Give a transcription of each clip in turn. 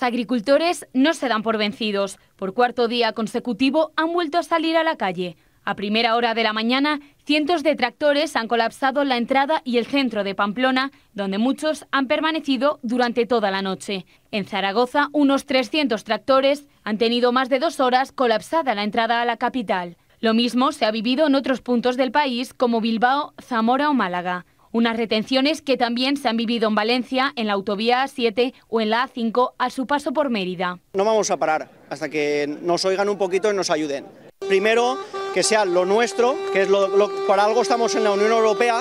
Los agricultores no se dan por vencidos. Por cuarto día consecutivo han vuelto a salir a la calle. A primera hora de la mañana, cientos de tractores han colapsado la entrada y el centro de Pamplona, donde muchos han permanecido durante toda la noche. En Zaragoza, unos 300 tractores han tenido más de dos horas colapsada la entrada a la capital. Lo mismo se ha vivido en otros puntos del país como Bilbao, Zamora o Málaga. Unas retenciones que también se han vivido en Valencia, en la autovía A7 o en la A5 a su paso por Mérida. No vamos a parar hasta que nos oigan un poquito y nos ayuden. Primero, que sea lo nuestro, que es lo, lo para algo estamos en la Unión Europea,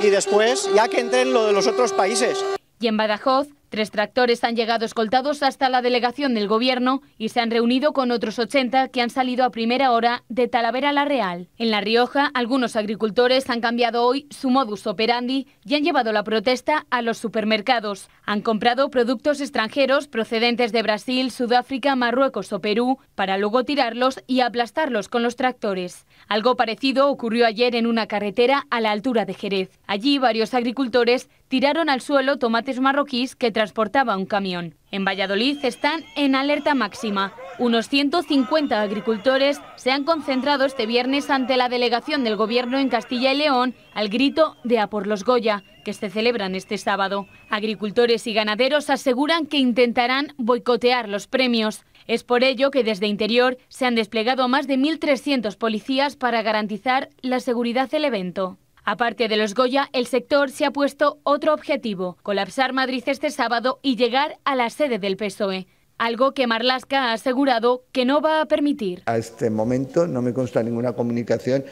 y después ya que entren lo de los otros países. Y en Badajoz, Tres tractores han llegado escoltados hasta la delegación del Gobierno y se han reunido con otros 80 que han salido a primera hora de Talavera la Real. En La Rioja, algunos agricultores han cambiado hoy su modus operandi y han llevado la protesta a los supermercados. Han comprado productos extranjeros procedentes de Brasil, Sudáfrica, Marruecos o Perú para luego tirarlos y aplastarlos con los tractores. Algo parecido ocurrió ayer en una carretera a la altura de Jerez. Allí varios agricultores tiraron al suelo tomates marroquíes que transportaba un camión. En Valladolid están en alerta máxima. Unos 150 agricultores se han concentrado este viernes ante la delegación del Gobierno en Castilla y León al grito de A por los Goya, que se celebran este sábado. Agricultores y ganaderos aseguran que intentarán boicotear los premios. Es por ello que desde Interior se han desplegado más de 1.300 policías para garantizar la seguridad del evento. Aparte de los Goya, el sector se ha puesto otro objetivo, colapsar Madrid este sábado y llegar a la sede del PSOE. Algo que Marlasca ha asegurado que no va a permitir. A este momento no me consta ninguna comunicación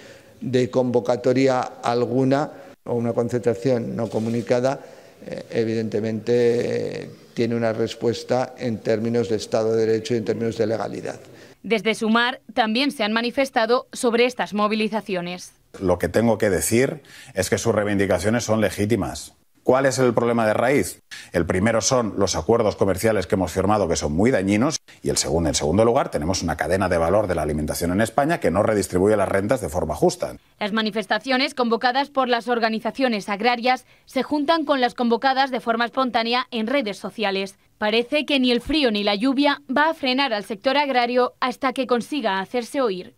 de convocatoria alguna o una concentración no comunicada. Eh, evidentemente eh, tiene una respuesta en términos de Estado de Derecho y en términos de legalidad. Desde Sumar también se han manifestado sobre estas movilizaciones. Lo que tengo que decir es que sus reivindicaciones son legítimas. ¿Cuál es el problema de raíz? El primero son los acuerdos comerciales que hemos firmado que son muy dañinos y el segundo, en segundo lugar, tenemos una cadena de valor de la alimentación en España que no redistribuye las rentas de forma justa. Las manifestaciones convocadas por las organizaciones agrarias se juntan con las convocadas de forma espontánea en redes sociales. Parece que ni el frío ni la lluvia va a frenar al sector agrario hasta que consiga hacerse oír.